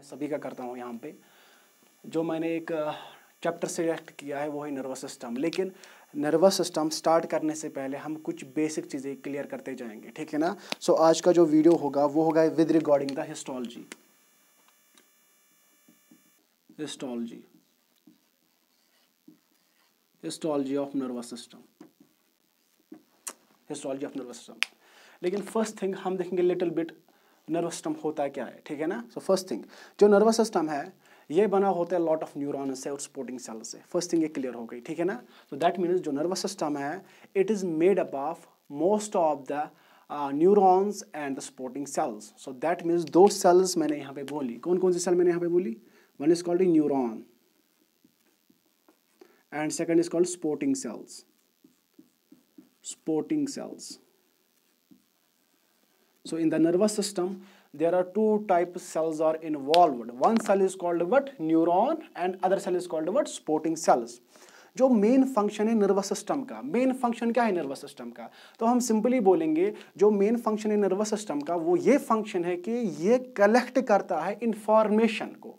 मैं सभी का करता हूँ यहाँ पे जो मैंने एक चैप्टर सिलेक्ट किया है वो है नर्वस सिस्टम लेकिन नर्वस सिस्टम स्टार्ट करने से पहले हम कुछ बेसिक चीज़ें क्लियर करते जाएंगे ठीक है ना सो आज का जो वीडियो होगा वो होगा with regarding the histology histology histology of nervous system histology of nervous system लेकिन फर्स्ट थिंग हम देखेंगे लिटिल बिट नर्वस सिस्टम होता क्या है ठीक है ना सो फर्स्ट थिंग जो नर्वस सिस्टम है ये बना होता है लॉट ऑफ न्यूरॉन से और स्पोर्टिंग सेल से फर्स्ट थिंग ये क्लियर हो गई ठीक है ना सो दैट मीन्स जो नर्वस सिस्टम है it is made up of most of the neurons and the supporting cells so that means दो सेल्स मैंने यहाँ पे बोली कौन कौन सी सेल मैंने यहाँ पे बोली one is called neuron and second is called sporting cells supporting cells So in the nervous system, there are two types cells are involved. One cell is called what? Neuron and other cell is called what? supporting cells. जो main function है nervous system का main function क्या है nervous system का तो हम simply बोलेंगे जो मेन फंक्शन है नर्वस सिस्टम का वो ये फंक्शन है कि ये कलेक्ट करता है इंफॉर्मेशन को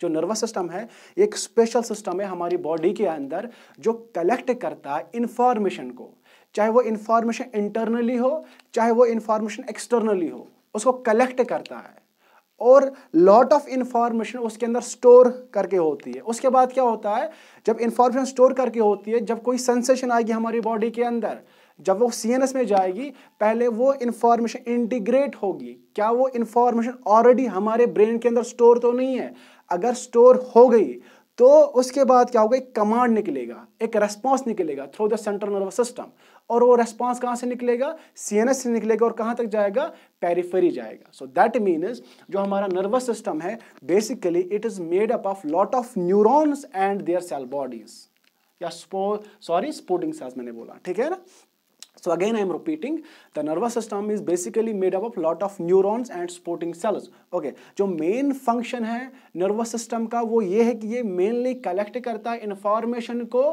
जो नर्वस सिस्टम है एक स्पेशल सिस्टम है हमारी बॉडी के अंदर जो कलेक्ट करता है इंफॉर्मेशन को चाहे वो इंफॉर्मेशन इंटरनली हो चाहे वो इंफॉर्मेशन एक्सटर्नली हो उसको कलेक्ट करता है और लॉट ऑफ इंफॉर्मेशन उसके अंदर स्टोर करके होती है उसके बाद क्या होता है जब इंफॉर्मेशन स्टोर करके होती है जब कोई सेंसेशन आएगी हमारी बॉडी के अंदर जब वो सी में जाएगी पहले वो इंफॉर्मेशन इंटीग्रेट होगी क्या वो इंफॉर्मेशन ऑलरेडी हमारे ब्रेन के अंदर स्टोर तो नहीं है अगर स्टोर हो गई तो उसके बाद क्या होगा एक कमांड निकलेगा एक रेस्पॉन्स निकलेगा through the central nervous system और वो रेस्पॉन्स कहाँ से निकलेगा एस से निकलेगा और कहाँ तक जाएगा पेरीफेरी जाएगा सो दैट मीन्स जो हमारा नर्वस सिस्टम है basically it is made up of lot of neurons and their cell bodies या सॉरी स्पोर्टिंग सेल्स मैंने बोला ठीक है ना So again I am repeating the nervous system is basically made up of lot of neurons and supporting cells. Okay, जो main function है nervous system का वो ये है कि ये mainly collect करता है information को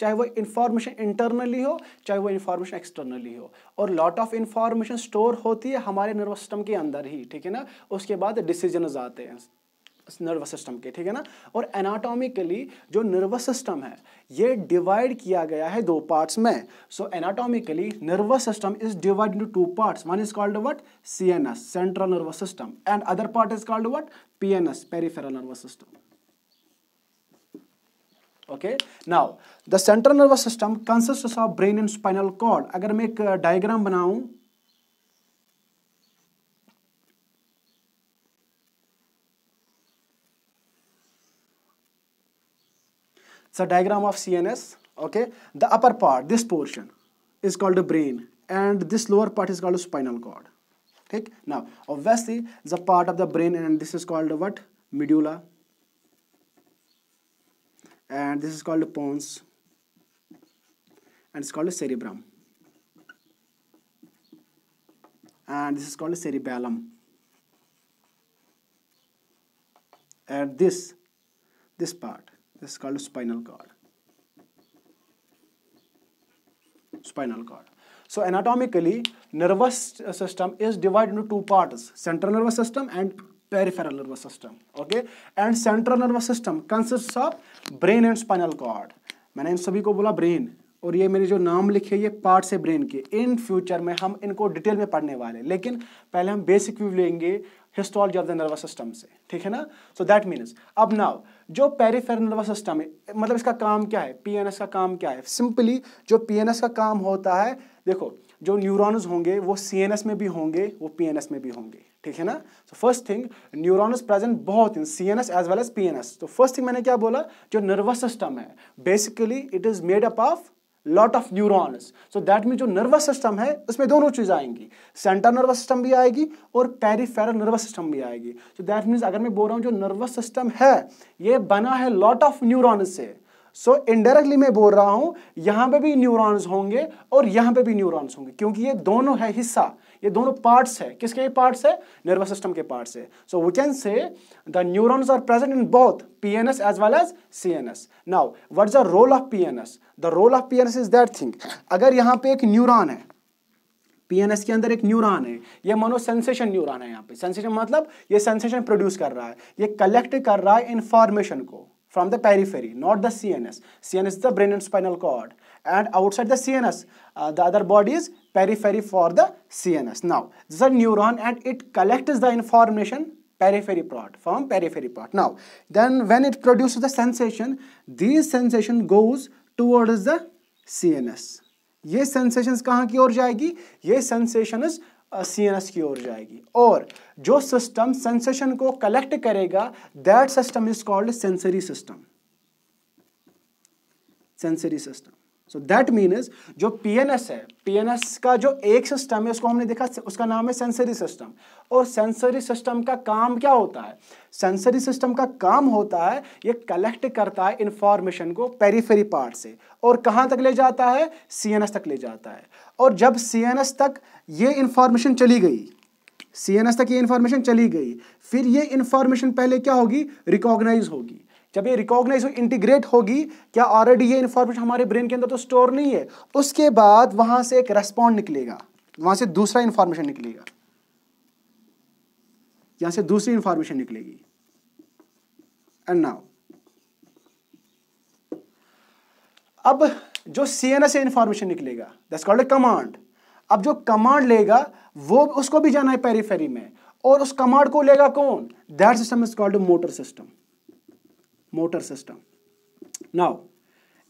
चाहे वो इन्फॉर्मेशन इंटरनली हो चाहे वो इन्फॉर्मेशन एक्सटर्नली हो और लॉट ऑफ इन्फॉर्मेशन स्टोर होती है हमारे नर्वस सिस्टम के अंदर ही ठीक है ना उसके बाद डिसीजन आते हैं नर्वस सिस्टम के ठीक है ना और एनाटॉमिकली जो नर्वस सिस्टम है ये डिवाइड किया गया है दो पार्ट्स में so anatomically nervous system is divide into two parts one is called what CNS central nervous system and other part is called what PNS peripheral nervous system okay now the central nervous system consist of brain and spinal cord अगर मैं एक diagram uh, बनाऊं So diagram of CNS, okay? The upper part, this portion is called the brain and this lower part is called the spinal cord. Okay? Now, obviously, the part of the brain and this is called what? Medulla. And this is called the pons. And it's called the cerebrum. And this is called the cerebellum. And this, this part This is called spinal cord. Spinal cord. So anatomically, nervous system is divided into two parts, central nervous system and peripheral nervous system. Okay, and central nervous system consists of brain and spinal cord. मैंने इन सभी को बोला brain और ये मेरे जो नाम लिखे ये पार्ट्स है ब्रेन के इन फ्यूचर में हम इनको डिटेल में पढ़ने वाले हैं लेकिन पहले हम बेसिक व्यू लेंगे histology of the nervous system से ठीक है ना सो दैट मीन्स अब नाउ जो पेरीफेर नर्वस सिस्टम है मतलब इसका काम क्या है एस का काम क्या है सिंपली जो एस का काम होता है देखो जो न्यूरोन्स होंगे वो एस में भी होंगे वो एस में भी होंगे ठीक है ना so first thing neurons present बहुत in C N S as well as P N S तो फर्स्ट थिंग मैंने क्या बोला जो नर्वस सिस्टम है basically it is made up of lot of neurons so that mean जो nervous system है उसमें दोनों चीज़ें आएंगी सेंट्रल नर्वस सिस्टम भी आएगी और पेरीफेरल नर्वस सिस्टम भी आएगी सो दैट मीन्स अगर मैं बोल रहा हूँ जो नर्वस सिस्टम है ये बना है लॉट ऑफ न्यूरॉन्स से सो so, इनडायरेक्टली मैं बोल रहा हूं यहां पे भी न्यूरॉन्स होंगे और यहां पे भी न्यूरॉन्स होंगे क्योंकि ये दोनों है हिस्सा ये दोनों पार्ट्स है किसके पार्ट्स है नर्वस सिस्टम के पार्ट्स है so we can say the neurons are present in both PNS as well as CNS now what is the role of PNS the role of PNS is that thing अगर यहां पे एक neuron है PNS के अंदर एक neuron है ये मानो सेंसेशन न्यूरॉन है यहां पे सेंसेशन मतलब ये सेंसेशन प्रोड्यूस कर रहा है ये कलेक्ट कर रहा है इंफॉर्मेशन को from the periphery, not the CNS. CNS is the brain and spinal cord. And outside the CNS, uh, the other body is periphery for the CNS. Now, this is a neuron and it collects the information periphery part, from periphery part. Now, then when it produces the sensation, this sensation goes towards the CNS. ये sensations कहाँ की ओर जाएगी ये is C N S की ओर जाएगी और जो system sensation को कलेक्ट करेगा that system is called sensory system sensory system so that means जो पीएनएस है पीएनएस का जो एक सिस्टम है उसको हमने देखा उसका नाम है सेंसरी सिस्टम और सेंसरी सिस्टम का काम क्या होता है सेंसरी सिस्टम का काम होता है ये कलेक्ट करता है इंफॉर्मेशन को पेरीफेरी पार्ट से और कहाँ तक ले जाता है सीएनएस तक ले जाता है और जब सीएनएस तक ये इंफॉर्मेशन चली गई सीएनएस तक ये इंफॉर्मेशन चली गई फिर ये इंफॉर्मेशन पहले क्या होगी रिकॉग्नाइज होगी जब ये रिकॉग्नाइज इंटीग्रेट होगी क्या ऑलरेडी ये इन्फॉर्मेशन हमारे ब्रेन के अंदर तो स्टोर नहीं है उसके बाद वहां से एक रेस्पॉन्ड निकलेगा वहां से दूसरा इंफॉर्मेशन निकलेगा यहां से दूसरी इंफॉर्मेशन निकलेगी एंड नाउ अब जो सी एन एस इंफॉर्मेशन निकलेगा दैट्स कॉल्ड ए कमांड अब जो कमांड लेगा वो उसको भी जाना है पेरीफेरी में और उस कमांड को लेगा कौन that system is called motor system motor system. Now,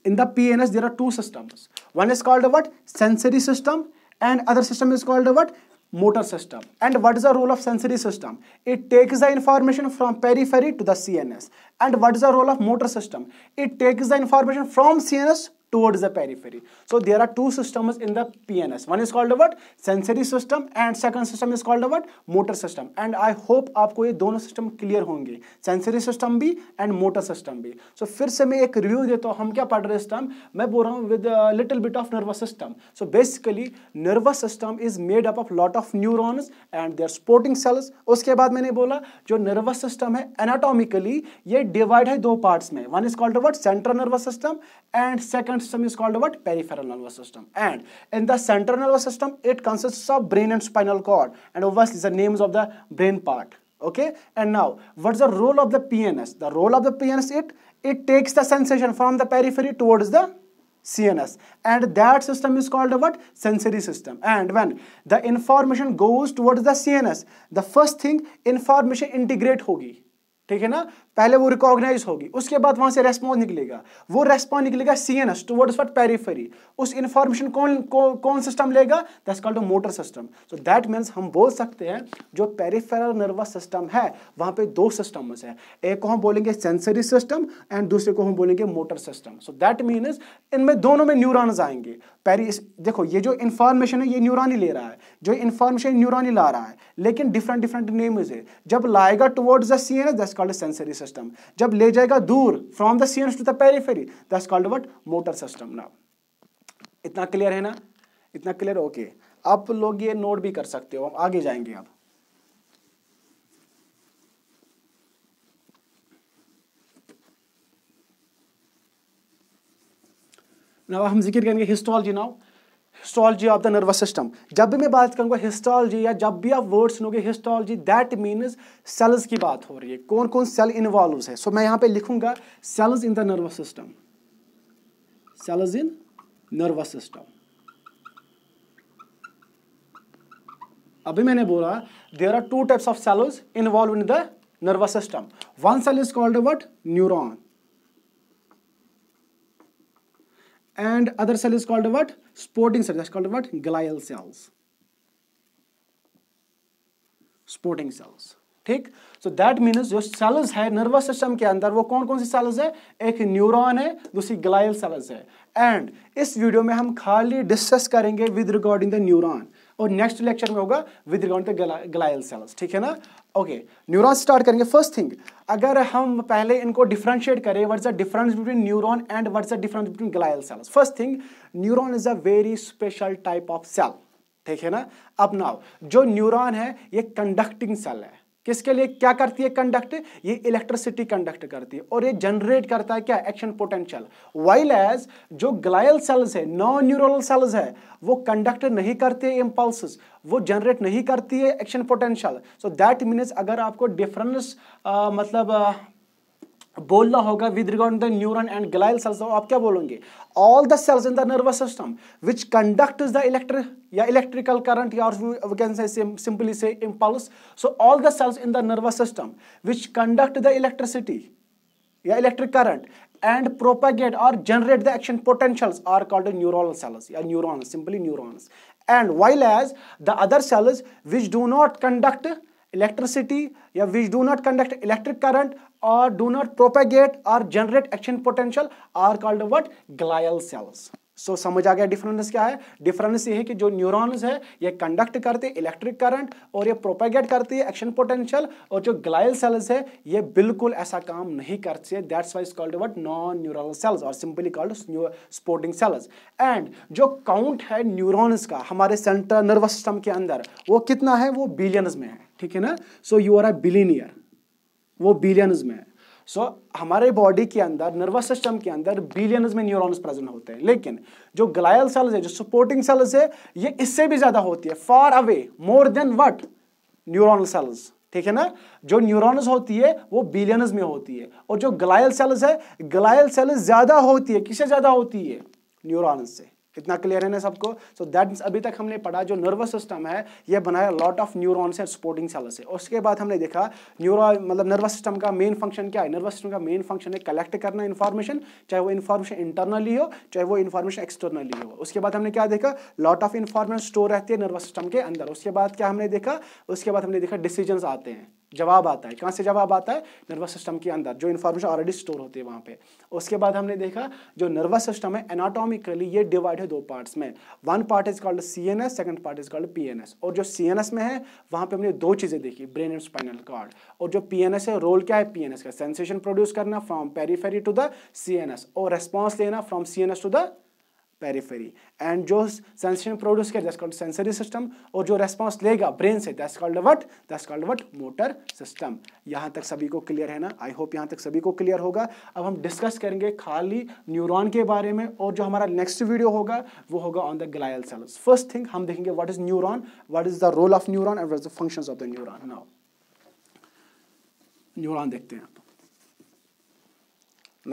in the PNS, there are two systems. One is called what? Sensory system and other system is called what? Motor system. And what is the role of sensory system? It takes the information from periphery to the CNS. And what is the role of motor system? It takes the information from CNS towards the periphery. So there are two systems in the PNS. One is called what? Sensory system and second system is called what? Motor system. And I hope आपको ये दोनों system clear होंगे sensory system भी and motor system भी so so, फिर से मैं एक रिव्यू देता हूँ हम क्या पढ़ रहे इस टाइम मैं बोल रहा हूँ with little bit of nervous system so basically nervous system is made up of lot of neurons and their sporting cells उसके बाद मैंने बोला जो नर्वस सिस्टम है एनाटॉमिकली ये डिवाइड है दो पार्ट्स में one is called what central nervous system and second system is called what? Peripheral nervous system. And in the central nervous system, it consists of brain and spinal cord. And obviously the names of the brain part. Okay. And now, what's the role of the PNS? The role of the PNS, it, it takes the sensation from the periphery towards the CNS and that system is called what sensory system and when the information goes towards the CNS the first thing information integrate होगी ठीक है ना पहले वो recognise होगी उसके बाद वहां से रेस्पॉन्स निकलेगा वो रेस्पॉन्स निकलेगा C N S towards what periphery उस इन्फॉर्मेशन कौन कौन सिस्टम लेगा that's called motor system so that means हम बोल सकते हैं जो पेरीफेरल नर्वस सिस्टम है वहाँ पे दो सिस्टम्स हैं एक को हम बोलेंगे सेंसरी सिस्टम एंड दूसरे को हम बोलेंगे motor system so that means इनमें दोनों में न्यूरॉन्स आएंगे पेरी देखो ये जो इन्फॉर्मेशन है ये न्यूरॉन ही ले रहा है जो इन्फॉर्मेशन न्यूरॉन ही ला रहा है लेकिन डिफरेंट डिफरेंट नेम्स है जब लाएगा towards the C N S that's called sensory system jab le jayega dur from the CNS to the periphery that's called what motor system now इतना क्लियर है ना इतना क्लियर ओके आप लोग ये नोट भी कर सकते हो हम आगे जाएंगे अब नाउ हम जिक्र करेंगे histology now histology of the nervous system जब भी मैं बात करूंगा हिस्टोलॉजी या जब भी आप वर्ड सुनोगे हिस्टोलॉजी दैट मीन्स सेल्स की बात हो रही है कौन कौन सेल इन्वॉल्व है सो so, मैं यहां पे लिखूंगा cells in the nervous system cells in nervous system अभी मैंने बोला there are two types of cells involve in the nervous system one cell is called what neuron and other cell is called what Sporting cells. That's called what? Glial cells. Sporting cells. ठीक so that means जो cells है nervous system के अंदर वो कौन कौन सी sales है एक न्यूरॉन है दूसरी ग्लाइल सेल्स है एंड इस वीडियो में हम खाली डिस्कस करेंगे विद रिगार्डिंग द न्यूरॉन और नेक्स्ट लेक्चर में होगा विद रिगार्ड टू सेल्स ठीक है ना ओके न्यूरॉन स्टार्ट करेंगे फर्स्ट थिंग अगर हम पहले इनको डिफ्रेंशिएट करें what's the difference between neuron and what's the difference between glial cells first thing neuron is a very special type of cell ठीक है ना अब नाउ जो न्यूरॉन है ये कंडक्टिंग सेल है किसके लिए क्या करती है कंडक्ट ये इलेक्ट्रिसिटी कंडक्ट करती है और ये जनरेट करता है क्या एक्शन पोटेंशियल वाइल एज जो ग्लायल सेल्स है नॉन न्यूरल सेल्स है वो कंडक्ट नहीं करते इम्पल्स वो जनरेट नहीं करती है action potential so that means अगर आपको डिफरेंस मतलब बोलना होगा with regard the neuron and glial cells आप क्या बोलोगे all the cells in the nervous system which conduct the electric या इलेक्ट्रिकल करंट या simply say impulse so all the cells in the nervous system which conduct the electricity या electric current and propagate और generate the action potential are called neural cells या neuron simply neurons and while as the other cells which do not conduct electricity या which do not conduct electric current or do not propagate or generate action potential are called what glial cells so so, समझ आ गया difference क्या है difference ये है कि जो neurons है ये कंडक्ट करते हैं इलेक्ट्रिक करंट और ये प्रोपेगेट करती है एक्शन पोटेंशियल और जो ग्लाइल सेल्स है ये बिल्कुल ऐसा काम नहीं करती है that's why's called what non neural cells और simply called sporting cells and जो काउंट है न्यूरोन्स का हमारे सेंट्रल नर्वस सिस्टम के अंदर वो कितना है वो बिलियंस में है ठीक है ना so you are a billionaire वो बिलियंस में है सो so, हमारे बॉडी के अंदर नर्वस सिस्टम के अंदर बिलियंस में न्यूरॉन्स प्रेजेंट होते हैं लेकिन जो ग्लायल सेल्स है जो सपोर्टिंग सेल्स है ये इससे भी ज़्यादा होती है far away more than what neuronal cells ठीक है ना जो न्यूरॉन्स होती है वो बिलियंस में होती है और जो ग्लायल सेल्स है ग्लायल सेल्स ज़्यादा होती है किससे ज़्यादा होती है न्यूरॉन्स से कितना क्लियर है ना सबको सो so दैट अभी तक हमने पढ़ा जो नर्वस सिस्टम है यह बनाया लॉट ऑफ न्यूरॉन्स है स्पोर्टिंग सेल से उसके बाद हमने देखा न्यूरो मतलब नर्वस सिस्टम का मेन फंक्शन क्या है नर्वस सिस्टम का मेन फंक्शन है कलेक्ट करना इन्फॉर्मेशन चाहे वो इन्फॉर्मेशन इंटरनली हो चाहे वो इन्फॉर्मेशन एक्सटर्नली हो उसके बाद हमने क्या देखा लॉट ऑफ इन्फॉर्मेशन स्टोर रहती है नर्वस सिस्टम के अंदर उसके बाद क्या हमने देखा उसके बाद हमने देखा डिसीजन आते हैं जवाब आता है कहाँ से जवाब आता है नर्वस सिस्टम के अंदर जो इन्फॉर्मेशन ऑलरेडी स्टोर होती है वहाँ पे उसके बाद हमने देखा जो नर्वस सिस्टम है एनाटॉमिकली ये डिवाइड है दो पार्ट्स में one part is called C N S second part is called P N S और जो सी एन एस में है वहाँ पे हमने दो चीज़ें देखी ब्रेन एंड स्पाइनल कार्ड और जो पी एन एस है रोल क्या है पी एन एस का सेंसेशन प्रोड्यूस करना from periphery to the C N S और रेस्पॉन्स लेना from C N S to the periphery and जो सेंसेशन प्रोड्यूस करेगा दैट्स कॉल्ड सेंसरी सिस्टम और जो रेस्पॉन्स लेगा ब्रेन से that's called what that's called what motor system यहाँ तक सभी को क्लियर है ना आई होप यहाँ तक सभी को क्लियर होगा अब हम डिस्कस करेंगे खाली न्यूरॉन के बारे में और जो हमारा नेक्स्ट वीडियो होगा वो होगा on the glial cells first thing हम देखेंगे what is neuron what is the role of neuron and what is the function of the neuron now neuron देखते हैं आप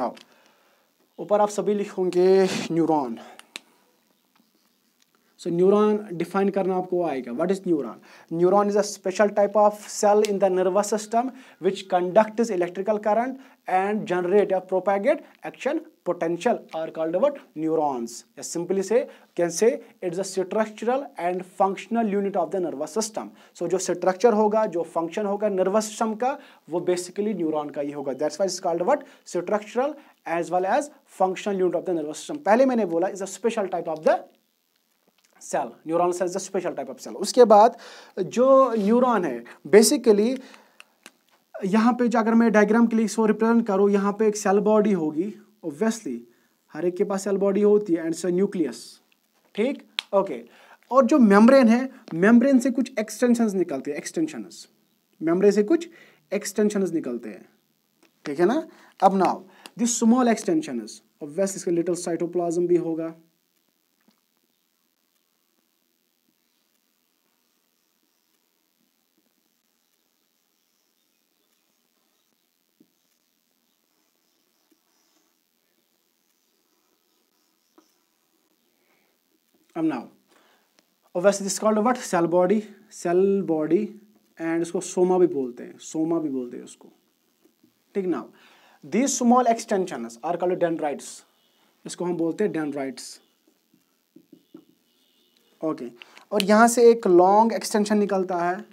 नाउ ऊपर आप सभी लिखोगे न्यूरॉन सो न्यूरॉन डिफाइन करना आपको आएगा what is neuron neuron is a special type of cell in the nervous system which conduct is electrical current and generate या propagate action potential are called about neurons या simply say can say it's a structural and functional unit of the nervous system so जो structure होगा जो function होगा nervous system का वो basically neuron का ही होगा that's why's is called about structural as well as functional unit of the nervous system पहले मैंने बोला is a special type of the cell neuron cell is a special type of cell उसके बाद जो neuron है basically यहाँ पे अगर मैं डायग्राम के लिए इसको रिप्रेजेंट करूँ यहाँ पे एक सेल बॉडी होगी ऑब्वियसली हर एक के पास सेल बॉडी होती है एंड सो न्यूक्लियस ठीक ओके okay. और जो मेम्ब्रेन है मेम्ब्रेन से कुछ एक्सटेंशन निकलते हैं एक्सटेंशन मेम्ब्रेन से कुछ एक्सटेंशन निकलते हैं ठीक है ना अब now this small extension obviously इसका लिटिल साइटोप्लाज्म भी होगा फ्रॉम नाउ और वैसे this called what cell body cell body and इसको सोमा भी बोलते हैं सोमा भी बोलते हैं उसको ठीक now this small extension are called dendrites इसको हम बोलते हैं डेंड्राइट्स ओके okay. और यहाँ से एक लॉन्ग एक्सटेंशन निकलता है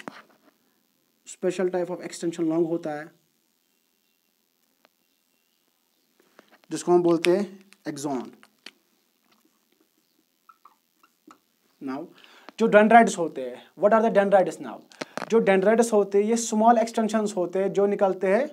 special type of extension long होता है जिसको हम बोलते हैं एक्सॉन नाउ जो डेंड्राइड्स होते हैं what are the dendrites now जो डेंड्राइड्स होते हैं ये स्मॉल एक्सटेंशन होते हैं जो निकलते हैं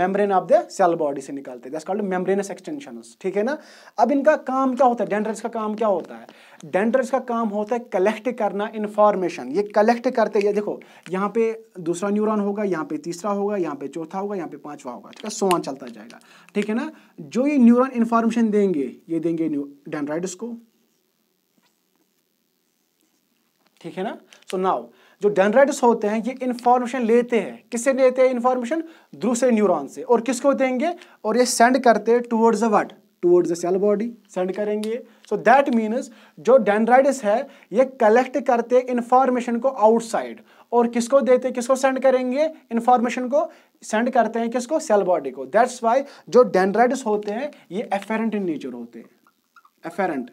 membrane of the cell body से निकलते हैं कॉल्ड मेम्ब्रेनस एक्सटेंशन ठीक है ना अब इनका काम क्या होता है डेंड्राइड्स का काम क्या होता है डेंड्राइड्स का काम होता है कलेक्ट करना इन्फॉर्मेशन ये कलेक्ट करते ये देखो यहाँ पे दूसरा न्यूरॉन होगा यहाँ पे तीसरा होगा यहाँ पे चौथा होगा यहाँ पे पांचवा होगा ठीक है सोन चलता जाएगा ठीक है ना जो ये न्यूरॉन इन्फॉर्मेशन देंगे ये देंगे डेंड्राइड्स को ठीक है ना सो so नाउ जो डेंड्राइट्स होते हैं ये इंफॉर्मेशन लेते हैं किससे लेते हैं इंफॉर्मेशन दूसरे न्यूरॉन से और किसको देंगे और ये सेंड करते हैं towards a what towards the cell body send करेंगे सो दैट मीन्स जो डेंड्राइट्स है ये कलेक्ट करते इंफॉर्मेशन को आउटसाइड और किसको देते किसको सेंड करेंगे इंफॉर्मेशन को सेंड करते हैं किसको सेल बॉडी को दैट्स वाई जो डेंड्राइट्स होते हैं ये एफेरेंट इन नेचर होते हैं एफेरेंट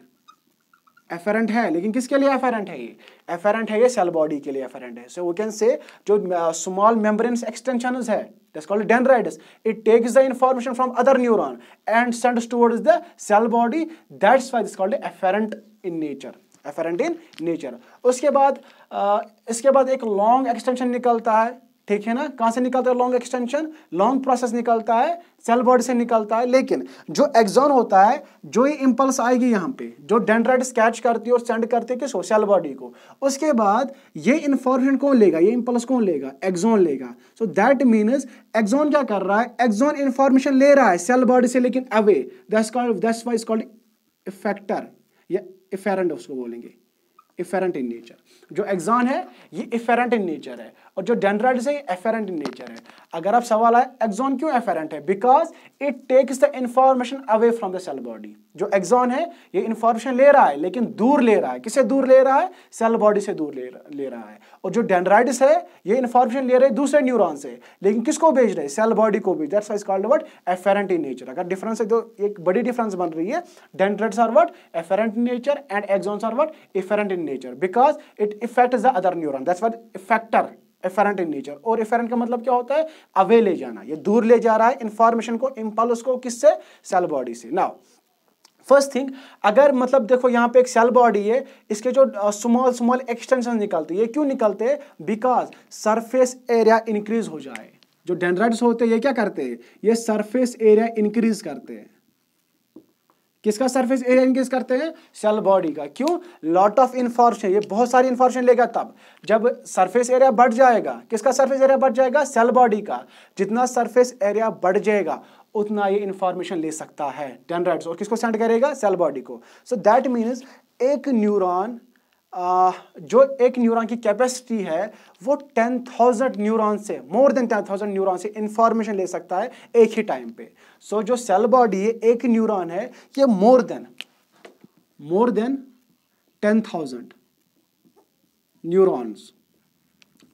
एफरेंट है लेकिन किसके लिए एफरेंट है ये एफरेंट है ये सेल बॉडी के लिए एफरेंट है सो वी कैन से जो स्मॉल मेम्बरेंस एक्सटेंशन है dendrites it takes the information from other neuron and send towards the cell body that's why's called afferent in nature afferent in nature उसके बाद uh, इसके बाद एक long extension निकलता है ठीक है ना कहां से निकलता है लॉन्ग एक्सटेंशन लॉन्ग प्रोसेस निकलता है सेल बॉडी से निकलता है लेकिन जो एक्सॉन होता है जो ये इंपल्स आएगी यहां पे जो डेंड्राइड स्केच करती है और सेंड करती है कि सोशल बॉडी को उसके बाद ये इंफॉर्मेशन कौन लेगा ये इंपल्स कौन लेगा एक्सॉन लेगा सो दैट मीन्स एक्सॉन क्या कर रहा है एक्सॉन इंफॉर्मेशन ले रहा है सेल बॉडी से लेकिन away that's called that's why is called effector या इफेरेंट उसको बोलेंगे इफेरेंट इन नेचर जो एग्जान है ये इफेरेंट इन नेचर है और जो डेंड्राइट है एफेरेंट इन नेचर है अगर आप सवाल आए एक्जॉन क्यों एफेरेंट है because it takes the information away from the cell body जो एक्जॉन है ये इंफॉर्मेशन ले रहा है लेकिन दूर ले रहा है किसे दूर ले रहा है सेल बॉडी से दूर ले रहा है और जो डेंड्राइटिस है ये इंफॉर्मेशन ले रहे हैं दूसरे न्यूरोन से लेकिन किसको भेज रहे हैं सेल बॉडी को भी that's is called what afferent in nature अगर डिफरेंस है तो एक बड़ी डिफरेंस बन रही है dendrites are what afferent in nature and axons are what efferent in nature because it affect the other neuron that's what effector efferent in nature और efferent का मतलब क्या होता है अवे ले जाना ये दूर ले जा रहा है इंफॉर्मेशन को इम्पल्स को किससे सेल बॉडी से नाउ फर्स्ट थिंग अगर मतलब देखो यहाँ पे एक सेल बॉडी है इसके जो स्मॉल स्मॉल एक्सटेंशन निकलते हैं ये क्यों निकलते हैं बिकॉज सरफेस एरिया इंक्रीज हो जाए जो डेंड्राइड्स होते हैं ये क्या करते हैं ये सरफेस एरिया इंक्रीज करते हैं किसका सरफेस एरिया इंक्रीज करते हैं सेल बॉडी का क्यों लॉट ऑफ इन्फॉर्मेशन ये बहुत सारी इन्फॉर्मेशन लेगा तब जब सरफेस एरिया बढ़ जाएगा किसका सरफेस एरिया बढ़ जाएगा सेल बॉडी का जितना सरफेस एरिया बढ़ जाएगा उतना ये इन्फॉर्मेशन ले सकता है डेनराइट्स और किसको सेंड करेगा सेल बॉडी को सो दैट मीन्स एक न्यूरॉन जो एक न्यूरॉन की कैपेसिटी है वो टेन थाउजेंड न्यूरॉन से more than ten thousand neuron से इंफॉर्मेशन ले सकता है एक ही टाइम पे सो so, जो सेल बॉडी है एक न्यूरॉन है ये more than more than ten thousand neurons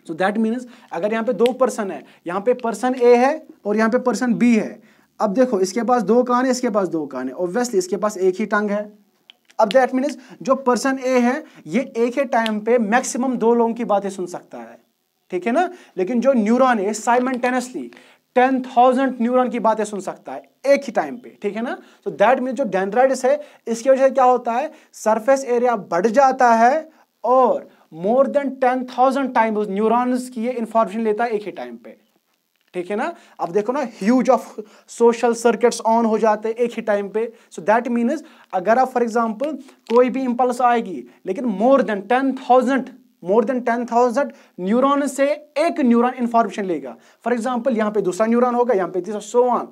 so that means अगर यहाँ पे दो पर्सन है यहाँ पे पर्सन ए है और यहाँ पे पर्सन बी है अब देखो इसके पास दो कान है इसके पास दो कान है ऑब्वियसली इसके पास एक ही टंग है अब दैट मीन जो पर्सन ए है ये एक ही टाइम पे मैक्सिमम दो लोगों की बातें सुन सकता है ठीक है ना लेकिन जो न्यूरॉन है साइमल्टेनियसली टेन थाउजेंड न्यूरोन की बातें सुन सकता है एक ही टाइम पे ठीक है ना तो दैट मीन जो डेंड्राइटिस है इसकी वजह से क्या होता है सरफेस एरिया बढ़ जाता है और more than ten thousand time neurons की ये इंफॉर्मेशन लेता है एक ही टाइम पे ठीक है ना अब देखो ना huge of social circuits on हो जाते हैं एक ही टाइम पे सो दैट मीन्स अगर आप फॉर एग्जांपल कोई भी इम्पल्स आएगी लेकिन more than ten thousand more than ten thousand neuron से एक न्यूरॉन इंफॉर्मेशन लेगा फॉर एग्जाम्पल यहाँ पे दूसरा न्यूरॉन होगा यहाँ पे तीसरा सोवान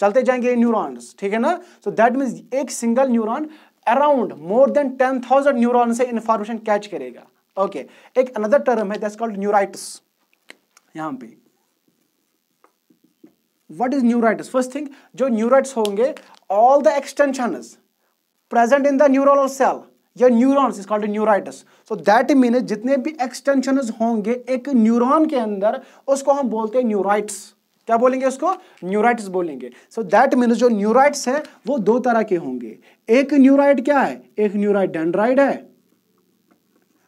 चलते जाएंगे ये न्यूरॉन्स ठीक है ना सो दैट मीन्स एक single neuron around more than ten thousand neuron से इंफॉर्मेशन कैच करेगा ओके okay. एक अनदर टर्म है दैट्स कॉल्ड न्यूराइटिस यहां पे what is neurite first thing जो न्यूराइट होंगे all the extension present in the neuronal cell या neurons is called neurites so that mean जितने भी एक्सटेंशन होंगे एक न्यूरोन के अंदर उसको हम बोलते हैं न्यूराइट्स क्या बोलेंगे उसको न्यूराइट्स बोलेंगे सो दैट मीन जो न्यूराइट्स है वो दो तरह के होंगे एक न्यूराइट क्या है एक न्यूराइट डेंड्राइड है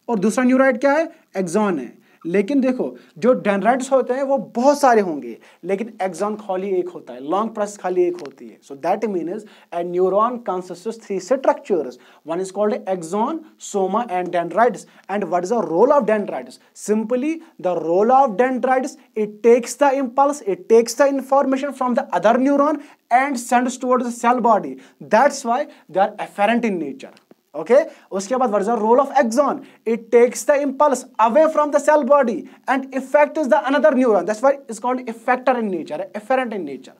और दूसरा न्यूराइट क्या है एक्सॉन है लेकिन देखो जो डेंड्राइट्स होते हैं वो बहुत सारे होंगे लेकिन एग्जॉन खाली एक होता है लॉन्ग प्रेस खाली एक होती है so that means a neuron consist three structures one is called axon soma and dendrites and what is the role of dendrites simply the role of dendrites it takes the impulse it takes the information from the other neuron and sends towards the cell body that's why they are afferent in nature okay उसके बाद what is role of axon it takes the impulse away from the cell body and affect is the another neuron that's why is called effector in nature efferent in nature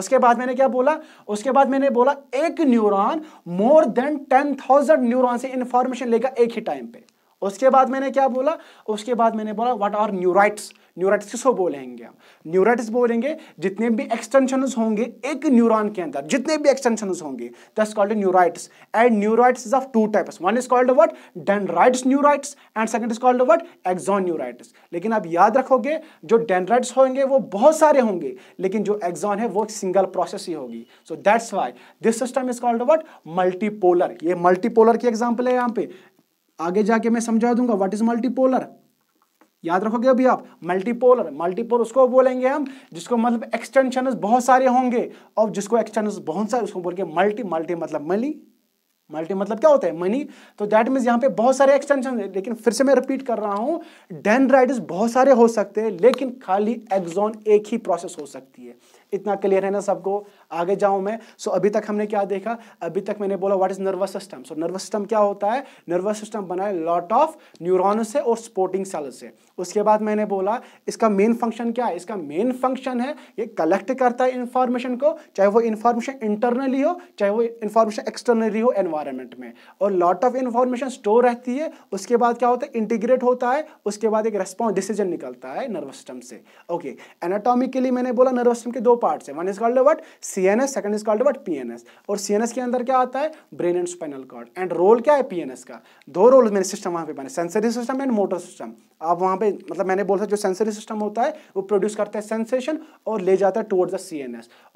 उसके बाद मैंने क्या बोला उसके बाद मैंने बोला एक neuron more than ten thousand neuron से इंफॉर्मेशन लेगा एक ही टाइम पे उसके बाद मैंने क्या बोला उसके बाद मैंने बोला व्हाट आर न्यूराइट्स न्यूराइटिस किसको बोलेंगे हम न्यूराइटिस बोलेंगे जितने भी एक्सटेंशन होंगे एक न्यूरॉन के अंदर जितने भी एक्सटेंशन होंगे that's called neurites and neurites is of two types one is called what dendrites neurites and second is called what axon neurites लेकिन आप याद रखोगे जो डेंड्राइट्स होंगे वो बहुत सारे होंगे लेकिन जो एक्जॉन है वो सिंगल प्रोसेस ही होगी so that's why this system is called what multipolar ये मल्टीपोलर की एग्जाम्पल है यहाँ पे आगे जाके मैं समझा दूंगा व्हाट इज मल्टीपोलर याद रखोगे अभी आप मल्टीपोलर मल्टीपोल उसको बोलेंगे हम जिसको मतलब एक्सटेंशन बहुत सारे होंगे और जिसको एक्सटेंशन बहुत सारे उसको बोल के मल्टी मल्टी मतलब मनी मल्टी मतलब क्या होता है मनी तो दैट मीन्स यहाँ पे बहुत सारे एक्सटेंशन है लेकिन फिर से मैं रिपीट कर रहा हूँ डेंड्राइटिस बहुत सारे हो सकते हैं लेकिन खाली एक्जोन एक ही प्रोसेस हो सकती है इतना क्लियर है ना सबको आगे जाऊं मैं सो so, अभी तक हमने क्या देखा अभी तक मैंने बोला what is nervous system so nervous system क्या होता है नर्वस सिस्टम बनाए लॉट ऑफ न्यूरोन से और स्पोर्टिंग सेल से उसके बाद मैंने बोला इसका मेन फंक्शन क्या है इसका मेन फंक्शन है ये कलेक्ट करता है इन्फॉर्मेशन को चाहे वो इन्फॉर्मेशन इंटरनली हो चाहे वो इन्फॉर्मेशन एक्सटर्नली हो एनवायरमेंट में और लॉट ऑफ इन्फॉर्मेशन स्टोर रहती है उसके बाद क्या होता है इंटीग्रेट होता है उसके बाद एक रेस्पॉन्स डिसीजन निकलता है नर्वस सिस्टम से ओके एनाटॉमिकली मैंने बोला नर्वस सिस्टम के दो पार्ट है one is called what C N S second is called what P N S और सी एन एस के अंदर क्या आता है brain and spinal cord and role क्या है पी एन एस का दो रोल मैंने सिस्टम वहाँ पे बने sensory system and motor system आप वहाँ पे मतलब मैंने बोला था जो सेंसरी सिस्टम होता है वो प्रोड्यूस करता है सेंसेशन और ले जाता है टुवर्ड्स द सी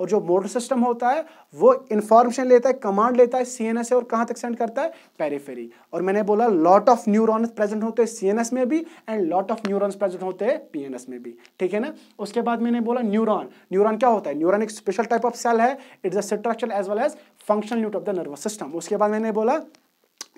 और जो मोटर सिस्टम होता है वो इन्फॉर्मेशन लेता है कमांड लेता है सी से और कहाँ तक सेंड करता है पेरीफेरी और मैंने बोला लॉट ऑफ न्यूरॉन्स प्रेजेंट होते हैं सी में भी and lot of neurons present होते हैं पी में भी ठीक है ना उसके बाद मैंने बोला न्यूरॉन न्यूरॉन क्या होता है न्यूरॉन एक स्पेशल टाइप ऑफ सेल है it's the structure as well as functional unit of the nervous system उसके बाद मैंने बोला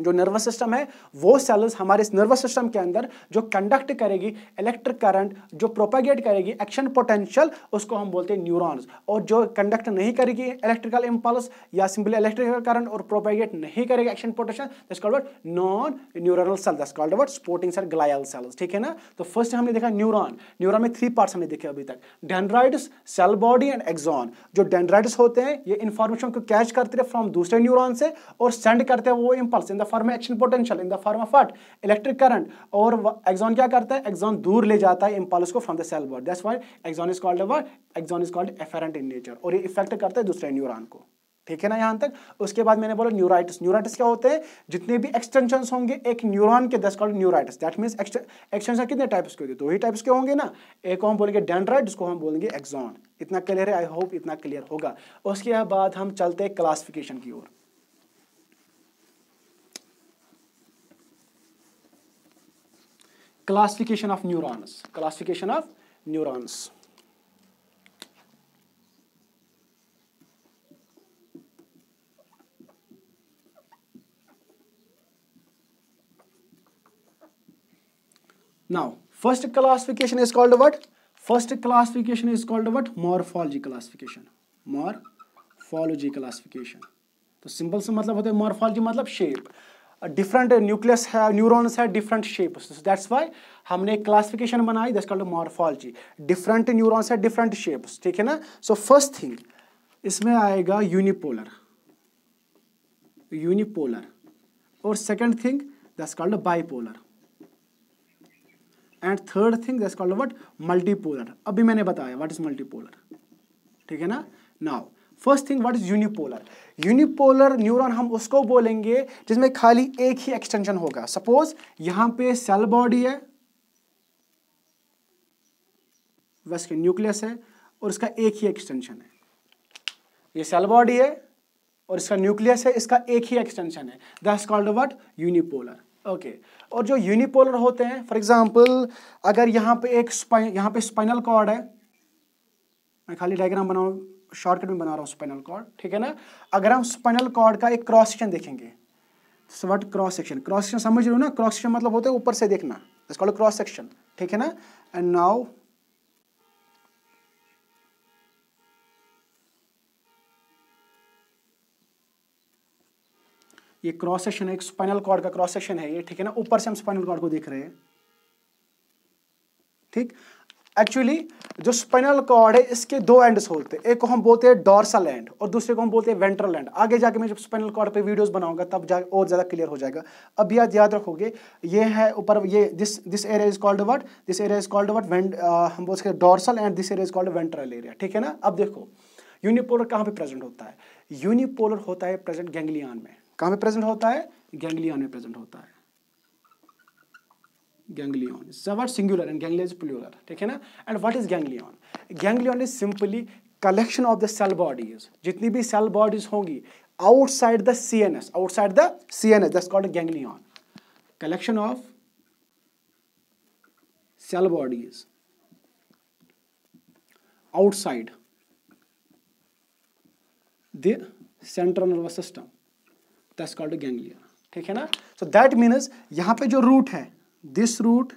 जो नर्वस सिस्टम है वो सेल्स हमारे इस नर्वस सिस्टम के अंदर जो कंडक्ट करेगी इलेक्ट्रिक करंट जो प्रोपागेट करेगी एक्शन पोटेंशियल उसको हम बोलते हैं न्यूरॉन्स और जो कंडक्ट नहीं करेगी इलेक्ट्रिकल इम्पल्स या सिंपली इलेक्ट्रिकल करंट और प्रोपागेट नहीं करेगी action potential that's called what non neuronal cell that's called what supporting sir glial cells ठीक है ना तो फर्स्ट हमने देखा न्यूरॉन न्यूरॉन में थ्री पार्ट्स हमने देखे अभी तक dendrites cell body and axon जो डेंड्राइड्स होते हैं ये इन्फॉर्मेशन को कैच करते हैं फ्रॉम दूसरे न्यूरॉन से और सेंड करते हैं वो impulse in the form of action potential in the form of what electric current और एक्जॉन क्या करता है एक्जॉन दूर ले जाता है इम्पल्स को from the cell body that's why axon is called what axon is called efferent in nature और ये इफेक्ट करता है दूसरे न्यूरॉन को ठीक है ना यहाँ तक उसके बाद मैंने बोला न्यूराइटिस न्यूराइटिस क्या होते हैं जितने भी एक्सटेंशन होंगे एक न्यूरॉन के that's called neurites that mean extension कितने टाइप्स के होते हैं दो ही टाइप्स के होंगे ना एक को हम बोलेंगे डेंड्राइट जिसको हम बोलेंगे एक्सॉन इतना क्लियर है आई होप इतना क्लियर होगा उसके बाद हम चलते हैं क्लासिफिकेशन की ओर classification of neurons classification of neurons now first classification is called what first classification is called what morphology classification morphology classification तो सिंपल से मतलब होता है मॉर्फोलॉजी मतलब शेप डिफरेंट न्यूक्लियस है न्यूरोन्स है डिफरेंट शेप्स दैट्स वाई हमने एक क्लासिफिकेशन बनाई that's called morphology different neurons है डिफरेंट शेप्स ठीक है ना सो फर्स्ट थिंग इसमें आएगा यूनिपोलर यूनिपोलर और second thing that's called bipolar and third thing that's called what multipolar अभी मैंने बताया व्हाट इज मल्टीपोलर ठीक है ना now first thing what is unipolar unipolar neuron हम उसको बोलेंगे जिसमें खाली एक ही एक्सटेंशन होगा सपोज यहां पे सेल बॉडी है बस न्यूक्लियस है और इसका एक ही एक्सटेंशन है ये सेल बॉडी है और इसका न्यूक्लियस है इसका एक ही एक्सटेंशन है that's called what unipolar okay और जो यूनिपोलर होते हैं फॉर एग्जांपल अगर यहां पे एक यहां पे स्पाइनल कॉर्ड है मैं खाली डायग्राम बनाऊँ शॉर्टकट में बना रहा हूँ स्पाइनल कॉर्ड ठीक है ना अगर हम स्पाइनल कॉर्ड का एक क्रॉस सेक्शन देखेंगे what cross section cross section समझ रहे हो ना क्रॉस सेक्शन मतलब होता है ऊपर से देखना इट्स कॉल्ड क्रॉस सेक्शन ठीक है ना एंड नाउ ये क्रॉस सेक्शन है एक स्पाइनल कॉर्ड का क्रॉस सेक्शन है ये ठीक है ना ऊपर से हम स्पाइनल कॉर्ड को देख रहे हैं ठीक एक्चुअली जो स्पाइनल कॉर्ड है इसके दो एंड्स होते हैं एक को हम बोलते हैं डॉर्सल एंड और दूसरे को हम बोलते हैं वेंट्रल एंड आगे जाके मैं जब स्पाइनल कॉर्ड पे वीडियोस बनाऊंगा तब जा और ज़्यादा क्लियर हो जाएगा अभी याद याद रखोगे ये है ऊपर ये this this area is called what this area is called what vent हम बोल सकते dorsal and this area is called ventral area ठीक है ना अब देखो यूनिपोलर कहाँ पे प्रेजेंट होता है यूनिपोलर होता है प्रेजेंट गैंगलियान में कहाँ पे प्रेजेंट होता है गैंगलियान में प्रेजेंट होता है ganglion is the word singular and ganglion is plural ठीक है ना and what is ganglion ganglion is simply collection of the cell bodies जितनी भी cell bodies होंगी outside the CNS outside the CNS that's called ganglion collection of cell bodies outside the central nervous system that's called ganglion ठीक है ना so that means यहाँ पे जो root है this root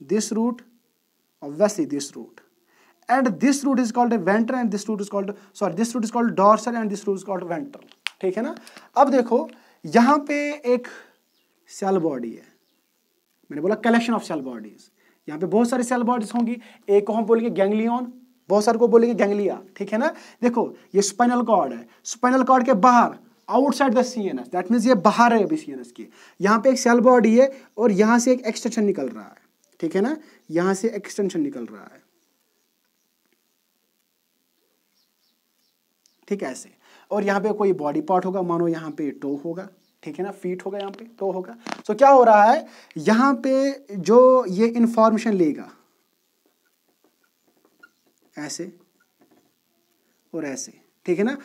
this root obviously this root and this root is called a ventral and this root is called sorry this root is called dorsal and this root is called ventral ठीक है ना अब देखो यहाँ पे एक cell body है मैंने बोला कलेक्शन ऑफ सेल बॉडीज यहाँ पे बहुत सारी सेल बॉडीज होंगी एक को हम बोलेंगे गैंग्लियन बहुत सारे को बोलेंगे गैंग्लिया ठीक है ना देखो ये स्पाइनल कॉर्ड है स्पाइनल कॉर्ड के बाहर outside the C N S that means ये बाहर है अभी सी एन एस की यहाँ पे एक सेल बॉडी है और यहाँ से एक एक्सटेंशन निकल रहा है ठीक है ना यहाँ से एक्सटेंशन निकल रहा है ठीक है ऐसे और यहाँ पे कोई बॉडी पार्ट होगा मानो यहाँ पे टो होगा ठीक है ना फीट होगा यहाँ पे टो होगा सो so, क्या हो रहा है यहाँ पे जो ये इंफॉर्मेशन लेगा ऐसे और ऐसे ठीक है ना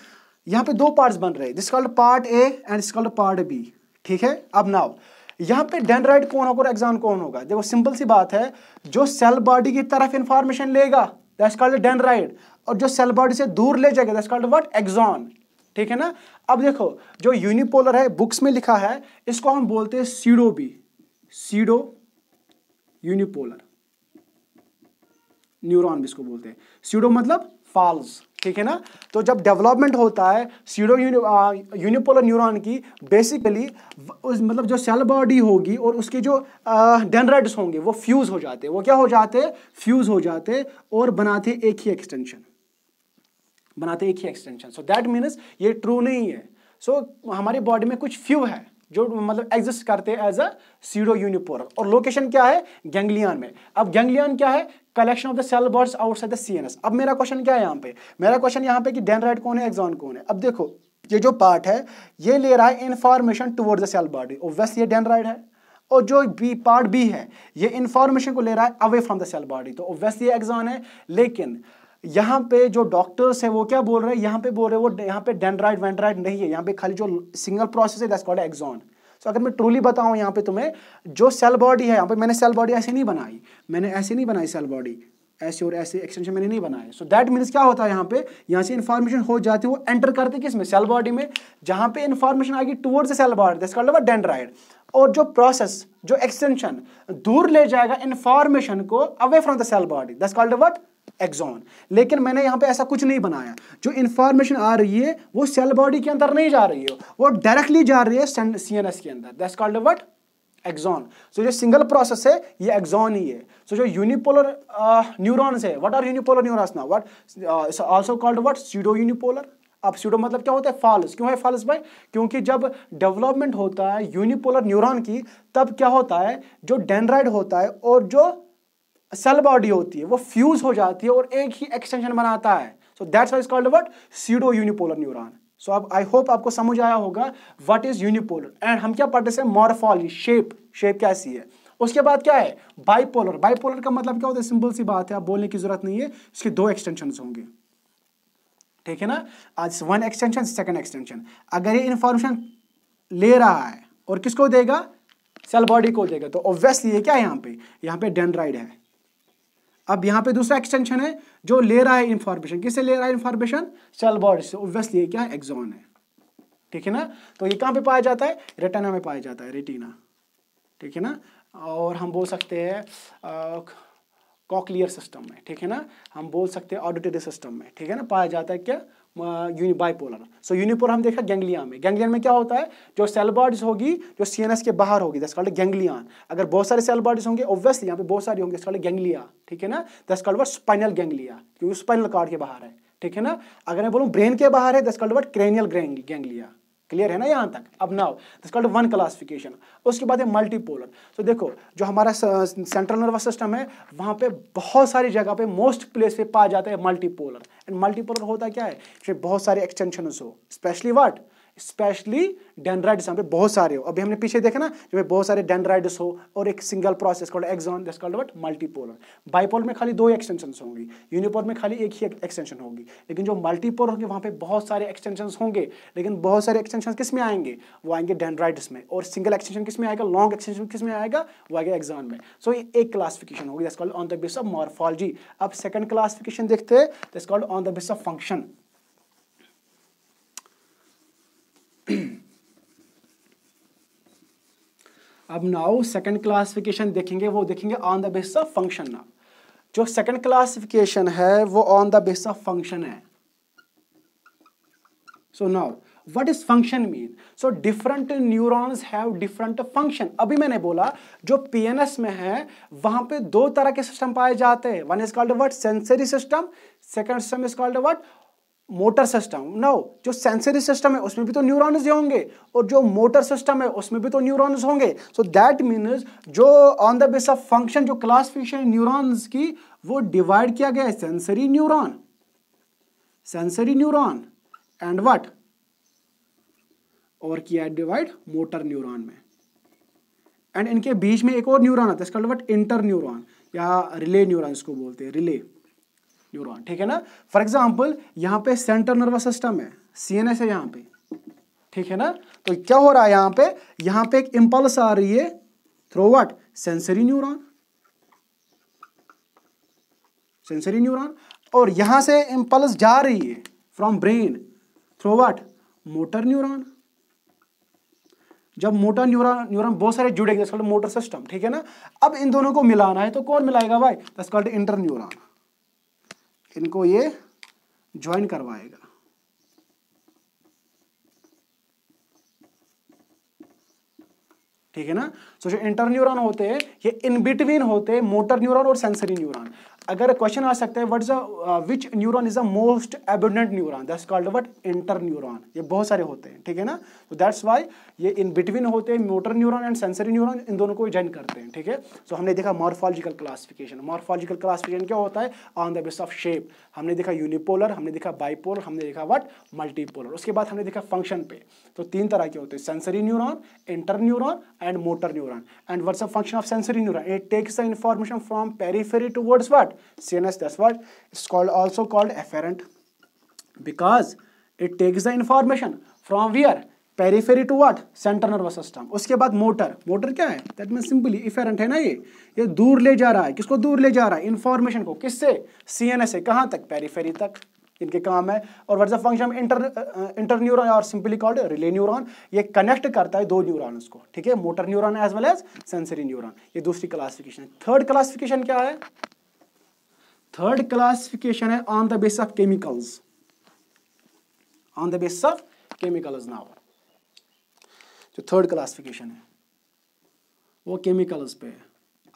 यहां पे दो पार्ट्स बन रहे हैं this called part A and this called part B ठीक है अब नाउ यहाँ पे डेंड्राइट कौन होगा और एग्जाम कौन होगा देखो सिंपल सी बात है जो सेल बॉडी की तरफ इंफॉर्मेशन लेगा दैट्स कॉल्ड डेंड्राइड और जो सेल बॉडी से दूर ले जाएगा दैट्स कॉल्ड व्हाट एग्जॉन ठीक है ना अब देखो जो यूनिपोलर है बुक्स में लिखा है इसको हम बोलते हैं pseudo B pseudo unipolar neuron भी इसको बोलते हैं सीडो मतलब फॉल्स ठीक है ना तो जब डेवलपमेंट होता है सीडो यूनिपोलर न्यूरॉन की बेसिकली उस मतलब जो सेल बॉडी होगी और उसके जो डेनरेट्स होंगे वो फ्यूज़ हो जाते हैं वो क्या हो जाते हैं फ्यूज़ हो जाते और बनाते एक ही एक्सटेंशन बनाते एक ही एक्सटेंशन सो दैट मीन्स ये ट्रू नहीं है सो so, हमारी बॉडी में कुछ फ्यू है जो मतलब एग्जिस्ट करते हैं एज अ सीडो यूनिपोरल और लोकेशन क्या है गैंग्लियन में अब गेंगलियन क्या है collection of the cell bodies outside the CNS अब मेरा क्वेश्चन क्या है यहाँ पे मेरा क्वेश्चन यहाँ पे कि डेनराइट कौन है एक्सॉन कौन है अब देखो ये जो पार्ट है ये ले रहा है information toward the cell body obvious ये डेनराइड है और जो बी पार्ट बी है ये इन्फॉर्मेशन को ले रहा है away from the cell body तो ओब्वियस ये एग्जॉन है लेकिन यहाँ पे जो डॉक्टर्स है वो क्या बोल रहे हैं यहाँ पे बोल रहे हैं वो यहाँ पे डेंड्राइड वेंड्राइड नहीं है यहाँ पे खाली जो सिंगल प्रोसेस है दैट्स कॉल्ड एक्सॉन सो अगर मैं ट्रूली बताऊँ यहाँ पे तुम्हें जो सेल बॉडी है यहाँ पे मैंने सेल बॉडी ऐसे नहीं बनाई मैंने ऐसे नहीं बनाई सेल बॉडी ऐसे और ऐसे एक्सटेंशन मैंने नहीं बनाए सो दैट मीन्स क्या होता है यहाँ पे यहाँ से इन्फॉर्मेशन हो जाती है वो एंटर करते किस में सेल बॉडी में जहाँ पे इन्फॉर्मेशन आएगी towards the cell body that's called dendrite और जो प्रोसेस जो एक्सटेंशन दूर ले जाएगा इन्फॉर्मेशन को away from the cell body that's called what axon लेकिन मैंने यहां पे ऐसा कुछ नहीं बनाया जो इंफॉर्मेशन आ रही है वो सेल बॉडी के अंदर नहीं जा रही है वो डायरेक्टली जा रही है सीएनएस के अंदर that's called what axon so जो सिंगल प्रोसेस है ये एक्सॉन ही है सो so, जो यूनिपोलर न्यूरॉन्स है what are unipolar neurons now what it's also called what pseudo unipolar अब स्यूडो मतलब क्या होता है फॉल्स क्यों है फॉल्स भाई क्योंकि जब डेवलपमेंट होता है यूनिपोलर न्यूरॉन की तब क्या होता है जो डेनराइड होता है और जो सेल बॉडी होती है वो फ्यूज हो जाती है और एक ही एक्सटेंशन बनाता है so that's why's called what pseudo unipolar neuron so अब आई होप आपको समझ आया होगा वट इज यूनिपोलर एंड हम क्या पढ़ते हैं मॉर्फोलॉजी शेप शेप कैसी है उसके बाद क्या है बाइपोलर बाइपोलर का मतलब क्या होता है सिंपल सी बात है आप बोलने की जरूरत नहीं है इसके दो एक्सटेंशन होंगे ठीक है ना आज वन एक्सटेंशन सेकंड एक्सटेंशन अगर ये इंफॉर्मेशन ले रहा है और किसको देगा सेल बॉडी को देगा तो ऑब्वियसली ये क्या है यहाँ पे यहाँ पे डेंड्राइड है अब यहाँ पे दूसरा एक्सटेंशन है जो ले रहा है इंफॉर्मेशन किससे ले रहा है इंफॉर्मेशन सेल बॉडी से ऑब्वियसली क्या है एक्जॉन है ठीक है ना तो ये कहाँ पे पाया जाता है रेटाना में पाया जाता है रेटिना ठीक है ना और हम बोल सकते हैं कॉकलियर सिस्टम में ठीक है ना हम बोल सकते हैं ऑडिटरी सिस्टम में ठीक है ना पाया जाता है क्या बाईपोलर सो यूनिपोलर हम देखा गेंगलिया में गैंग्लियन में क्या होता है जो सेल बॉडीज होगी जो सीएनएस के बाहर होगी दस कॉल्ड गैंग्लियन अगर बहुत सारे सेल बॉडीज होंगे ऑब्वियसली यहाँ पे बहुत सारी होंगे कॉल्ड गैंग्लिया ठीक है ना that's called what spinal ganglia क्योंकि स्पाइनल कार्ड के बाहर है ठीक है ना अगर मैं बोलूँ ब्रेन के बाहर है that's called what cranial ganglia clear है ना यहाँ तक अब now this called one classification उसके बाद है मल्टीपोलर तो देखो जो हमारा सेंट्रल नर्वस सिस्टम है वहाँ पे बहुत सारी जगह पे मोस्ट प्लेस पे पाया जाता है मल्टीपोलर एंड मल्टीपोलर होता क्या है बहुत सारे एक्सटेंशन हो स्पेशली वाट स्पेशली डेंड्राइड्स यहाँ पे बहुत सारे हो अभी हमने पीछे देखा ना जो बहुत सारे डेंड्राइड्स हो और एक single process called axon this called what multipolar bipolar में खाली दो एक्सटेंशन होंगी यूनिपोल में खाली एक ही एक्सटेंशन होगी लेकिन जो मल्टीपोल होंगे वहाँ पे बहुत सारे एक्सटेंशन होंगे लेकिन बहुत सारे एक्सटेंशन किस में आएंगे वो आएंगे डेंड्राइड्स में और सिंगल एक्सटेंशन किस में आएगा लॉन्ग एक्सटेंशन किस में आएगा वो आएगा एक्सॉन में सो so, एक क्लासिफिकेशन होगी that's called on the base of morphology अब सेकंड क्लासिफिकेशन देखते हैं that's called on the base of function अब नाउ सेकंड क्लासिफिकेशन देखेंगे वो देखेंगे on the basis of function ना जो सेकंड क्लासिफिकेशन है वो on the basis of function है so now what is function mean so different neurons have different function अभी मैंने बोला जो पीएनएस में है वहां पे दो तरह के सिस्टम पाए जाते हैं one is called what sensory system second system is called what motor system no जो सेंसरी सिस्टम है उसमें भी तो न्यूरॉन्स ही होंगे और जो मोटर सिस्टम है उसमें भी तो न्यूरॉन्स होंगे सो दैट मीन्स जो on the base of function जो क्लासिफिकेशन न्यूरॉन्स की वो डिवाइड किया गया है sensory neuron sensory neuron and what और किया है डिवाइड मोटर न्यूरॉन में एंड इनके बीच में एक और न्यूरॉन आता है इसका इंटर मतलब न्यूरॉन या रिले न्यूरॉन इसको बोलते हैं रिले न्यूरॉन ठीक है ना फॉर एग्जाम्पल यहाँ पे सेंट्रल नर्वस सिस्टम है सीएनएस है यहाँ पे ठीक है ना तो क्या हो रहा है यहाँ पे यहाँ पे एक इम्पल्स आ रही है through what sensory neuron sensory neuron और यहाँ से इम्पल्स जा रही है from brain through what motor neuron जब मोटर न्यूरॉन न्यूरॉन बहुत सारे गए मोटर सिस्टम ठीक है ना अब इन दोनों को मिलाना है तो कौन मिलाएगा भाई इंटर न्यूरॉन इनको ये ज्वाइन करवाएगा ठीक है ना सो so, जो इंटर न्यूरॉन होते हैं ये इन बिटवीन होते हैं मोटर न्यूरॉन और सेंसरी न्यूरॉन अगर क्वेश्चन आ सकता है what is which neuron is a most abundant neuron that's called what inter neuron ये बहुत सारे होते हैं ठीक है ना तो दैट्स वाई ये इन बिटवीन होते हैं motor neuron and sensory neuron इन दोनों को जॉइन करते हैं ठीक है सो हमने देखा मॉर्फोलॉजिकल क्लासिफिकेशन मॉर्फोलॉजिकल क्लासिफिकेशन क्या होता है on the base of shape हमने देखा यूनिपोलर हमने देखा बाइपोलर हमने देखा वट मल्टीपोलर उसके बाद हमने देखा फंक्शन पे तो तीन तरह के होते हैं sensory neuron inter neuron and motor neuron and what's a function of sensory neuron it takes the information from periphery towards what CNS. That's what it's called also called afferent because it takes the information from where periphery to what central nervous system उसके बाद motor motor क्या है that means simply efferent है ना ये ये दूर ले जा रहा है किसको दूर ले जा रहा है information को किससे cns एन एस से कहाँ तक पेरीफेरी तक इनके काम है और वर्ज फंक्शन इंटर इंटर न्यूरॉन और सिंपली कॉल्ड रिले न्यूरॉन ये कनेक्ट करता है दो न्यूरॉन्स को ठीक है motor neuron as well as sensory neuron ये दूसरी क्लासिफिकेशन है थर्ड क्लासिफिकेशन क्या है थर्ड क्लासिफिकेशन है on the base of chemicals on the base of chemicals now जो थर्ड क्लासिफिकेशन है वो केमिकल्स पे है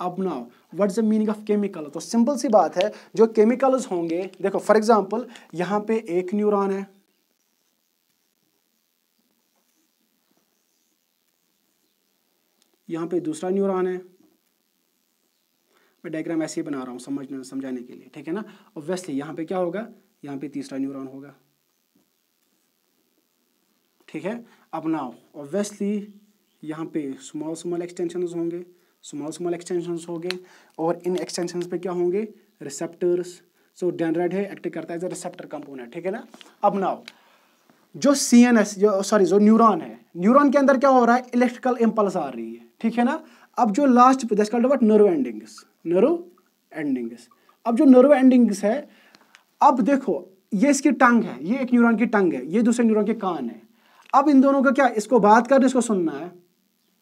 अब now what is the meaning of chemical तो सिंपल सी बात है जो केमिकल्स होंगे देखो फॉर एग्जांपल यहां पे एक न्यूरॉन है यहां पे दूसरा न्यूरॉन है मैं डायग्राम ऐसे ही बना रहा हूँ समझने समझाने के लिए ठीक है ना ऑब्वियसली यहाँ पे क्या होगा यहाँ पे तीसरा न्यूरॉन होगा ठीक है अब नाउ ऑब्वियसली यहाँ पे स्मॉल स्मॉल एक्सटेंशन होंगे स्मॉल स्मॉल एक्सटेंशन होंगे और इन एक्सटेंशन पे क्या होंगे रिसेप्टर्स सो डेनरेड है एक्ट करता है एज ए रिसेप्टर कंपोनेंट ठीक है ना अब नाउ जो सी एन एस जो सॉरी जो न्यूरॉन है न्यूरॉन के अंदर क्या हो रहा है इलेक्ट्रिकल इम्पल्स आ रही है ठीक है ना अब जो लास्ट दस called about nerve endings nerve endings अब जो नर्व एंडिंग्स है अब देखो ये इसकी टंग है ये एक न्यूरॉन की टंग है ये दूसरे न्यूरॉन के कान है अब इन दोनों का क्या इसको बात करना इसको सुनना है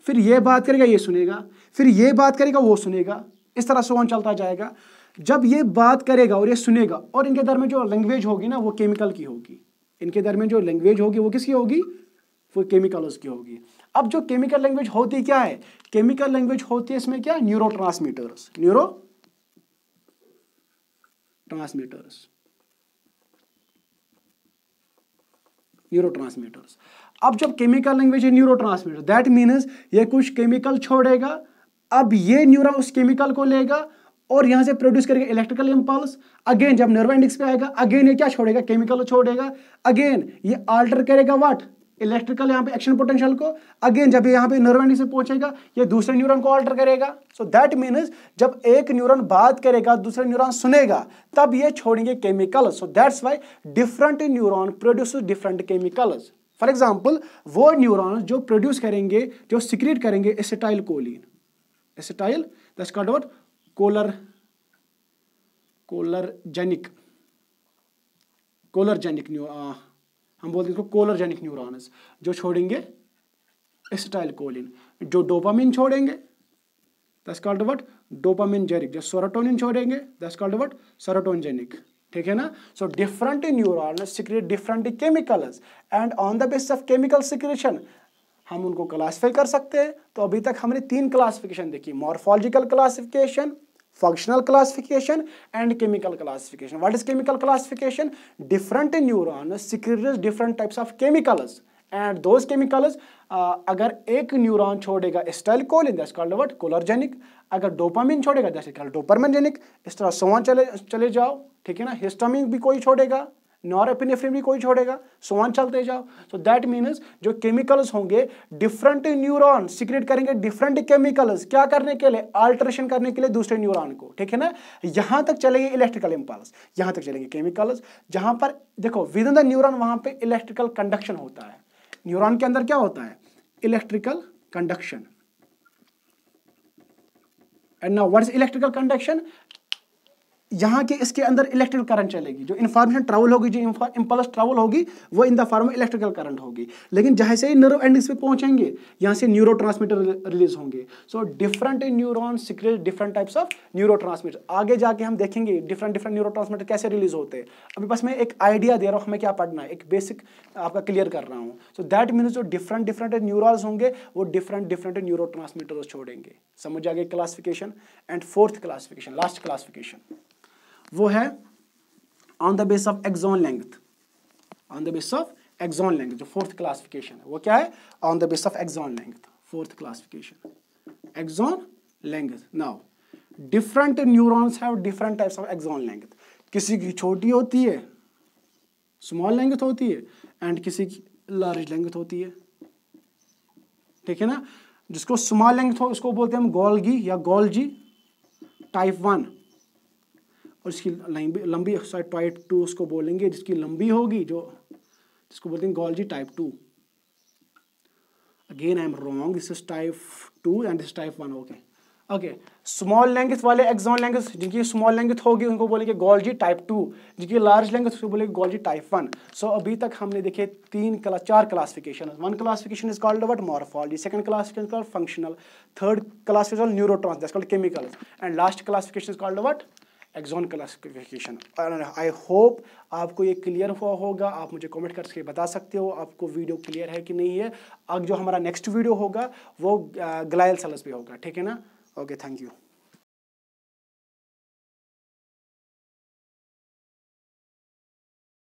फिर ये बात करेगा ये सुनेगा फिर ये बात करेगा वो सुनेगा इस तरह सोन चलता जाएगा जब ये बात करेगा और ये सुनेगा और इनके दर में जो लैंग्वेज होगी ना वो केमिकल की होगी इनके दर में जो लैंग्वेज होगी वो किसकी होगी वो केमिकल्स की होगी अब जो केमिकल लैंग्वेज होती क्या है केमिकल लैंग्वेज होती है इसमें क्या neuro transmitters neuro transmitters neuro transmitters अब जब केमिकल लैंग्वेज है न्यूरो ट्रांसमीटर दैट मीनस ये कुछ केमिकल छोड़ेगा अब ये न्यूरॉन उस केमिकल को लेगा और यहां से प्रोड्यूस करेगा इलेक्ट्रिकल इंपल्स अगेन जब नर्व पे आएगा अगेन ये क्या छोड़ेगा केमिकल छोड़ेगा अगेन ये आल्टर करेगा व्हाट इलेक्ट्रिकल यहां पे एक्शन पोटेंशियल को अगेन जब यहां पे नर्वेंडी से पहुंचेगा ये दूसरे न्यूरॉन को ऑल्टर करेगा सो दैट मीनस जब एक न्यूरॉन बात करेगा दूसरे न्यूरॉन सुनेगा तब ये छोड़ेंगे chemical so that's Y different neuron produce different chemicals for example वो न्यूरोन जो प्रोड्यूस करेंगे जो सिक्रिएट करेंगे acetyl choline acetyl that's called what collar कोलरजेनिक कोलरजेनिक new हम बोलते हैं इसको कोलरजेनिक न्यूरॉन्स जो छोड़ेंगे एसिटाइल कोलिन जो डोपामिन छोड़ेंगे दस कॉल्ड वट डोपामिन जेनिक जो सोराटोनिन छोड़ेंगे दस कॉल्ड वट सोराटोनजेनिक ठीक है ना so different neuron secrete different chemicals and on the basis of chemical secretion हम उनको क्लासिफाई कर सकते हैं तो अभी तक हमने तीन क्लासिफिकेशन देखी morphological classification functional classification and chemical classification. What is chemical classification? Different neurons secretes different types of chemicals and those chemicals uh, अगर एक न्यूरॉन छोड़ेगा स्टाइलकोलिन दैट्स कॉल्ड व्हाट कोलरजेनिक अगर डोपामिन छोड़ेगा दैट्स कॉल्ड डोपरमेनजेनिक इस तरह सोवन चले चले जाओ ठीक है ना हिस्टामिन भी कोई छोड़ेगा नॉरएपिनेफ्रिन भी कोई छोड़ेगा सोन चलते जाओ सो दैट मीन्स जो केमिकल्स होंगे डिफरेंट न्यूरॉन सिक्रेट करेंगे डिफरेंट केमिकल्स क्या करने के लिए अल्ट्रेशन करने के लिए दूसरे न्यूरॉन को ठीक है ना यहां तक चलेंगे इलेक्ट्रिकल इम्पल्स यहां तक चलेंगे केमिकल्स जहां पर देखो विद इन द न्यूरॉन वहां पर इलेक्ट्रिकल कंडक्शन होता है न्यूरॉन के अंदर क्या होता है electrical conduction and now what is electrical conduction यहाँ के इसके अंदर इलेक्ट्रिकल करंट चलेगी जो इन्फॉर्मेशन ट्रैवल होगी जो इम्पल्स ट्रैवल होगी वो in the form of electrical current होगी लेकिन जैसे ही नर्व एंडिंग्स पे पहुंचेंगे यहाँ से न्यूरो रिलीज होंगे so different neuron secrete different types of neuro आगे जाके हम देखेंगे डिफरेंट डिफरेंट न्यूरो कैसे रिलीज होते हैं अभी बस मैं एक आइडिया दे रहा हूँ हमें क्या पढ़ना है एक बेसिक आपका क्लियर कर रहा हूँ सो दैट मीन्स जो डिफरेंट डिफरेंट न्यूरॉन्स होंगे वो डिफरेंट डिफरेंट न्यूरो छोड़ेंगे समझ आ गए classification and fourth classification last classification वो है on the base of axon length on the base of axon length जो फोर्थ क्लासिफिकेशन है वो क्या है on the base of axon length fourth classification axon length now different neurons have different types of axon length किसी की छोटी होती है स्मॉल लेंथ होती है एंड किसी की लार्ज लेंथ होती है ठीक है ना जिसको स्मॉल लेंथ हो उसको बोलते हैं हम गोल्गी या गोल्जी टाइप वन और इसकी लंबी लंबी ऑक्साइड टाइप टू उसको बोलेंगे जिसकी लंबी होगी जो जिसको बोलते हैं Golgi type two again I am wrong this is type two and this type one okay okay small length वाले एक्सॉन लेंथ जिनकी स्मॉल लेंथ होगी उनको बोलेंगे गोल्जी टाइप टू जिनकी लार्ज लेंथ उसको बोलेंगे Golgi type one so so, अभी तक हमने देखे तीन क्ला चार classification one classification is called what morphology second classification called functional third classification न्यूरोट्रांस called chemicals and last classification is called what axon classification I hope आपको ये क्लियर हुआ होगा आप मुझे कमेंट करके बता सकते हो आपको वीडियो क्लियर है कि नहीं है अब जो हमारा नेक्स्ट वीडियो होगा वो ग्लाइल सेल्स पे होगा ठीक है ना ओके थैंक यू